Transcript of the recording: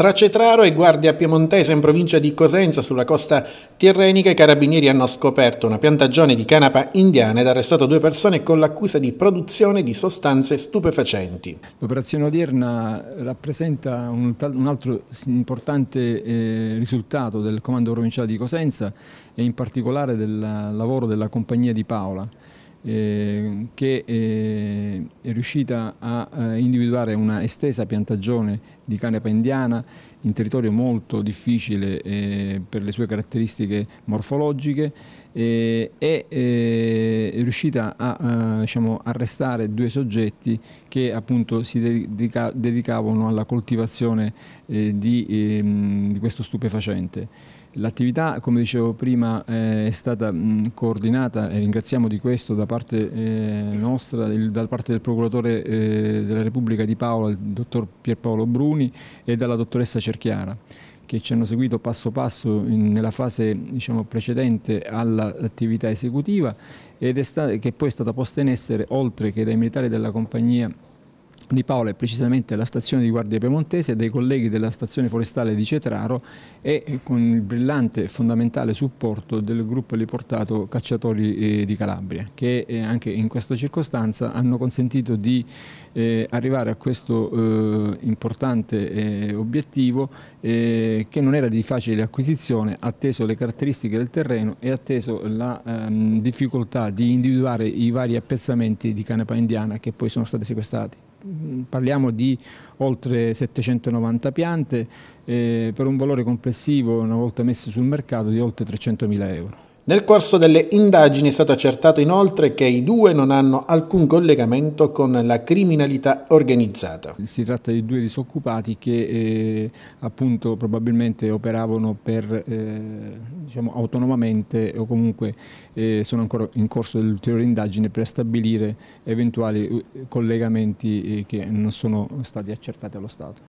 Tra Cetraro e Guardia Piemontese in provincia di Cosenza, sulla costa tirrenica, i carabinieri hanno scoperto una piantagione di canapa indiana ed arrestato due persone con l'accusa di produzione di sostanze stupefacenti. L'operazione odierna rappresenta un, un altro importante eh, risultato del comando provinciale di Cosenza e in particolare del lavoro della compagnia di Paola eh, che eh, è riuscita a, a eh, individuare una estesa piantagione di canepa indiana in territorio molto difficile eh, per le sue caratteristiche morfologiche eh, e è riuscita a, a diciamo, arrestare due soggetti che appunto si dedica, dedicavano alla coltivazione di, ehm, di questo stupefacente. L'attività, come dicevo prima, è stata coordinata e ringraziamo di questo da parte eh, nostra, il, dalla parte del procuratore eh, della Repubblica di Paola, il dottor Pierpaolo Bruni e dalla dottoressa Cerchiara che ci hanno seguito passo passo in, nella fase diciamo, precedente all'attività esecutiva ed è che poi è stata posta in essere oltre che dai militari della compagnia di Paola e precisamente la stazione di Guardia Piemontese dei colleghi della stazione forestale di Cetraro e eh, con il brillante e fondamentale supporto del gruppo eliportato Cacciatori eh, di Calabria che eh, anche in questa circostanza hanno consentito di eh, arrivare a questo eh, importante eh, obiettivo che non era di facile acquisizione atteso le caratteristiche del terreno e atteso la ehm, difficoltà di individuare i vari appezzamenti di canapa indiana che poi sono stati sequestrati. Mm, parliamo di oltre 790 piante eh, per un valore complessivo, una volta messe sul mercato, di oltre 300.000 euro. Nel corso delle indagini è stato accertato inoltre che i due non hanno alcun collegamento con la criminalità organizzata. Si tratta di due disoccupati che eh, appunto probabilmente operavano per, eh, diciamo, autonomamente o comunque eh, sono ancora in corso dell'ulteriore indagine per stabilire eventuali eh, collegamenti eh, che non sono stati accertati allo Stato.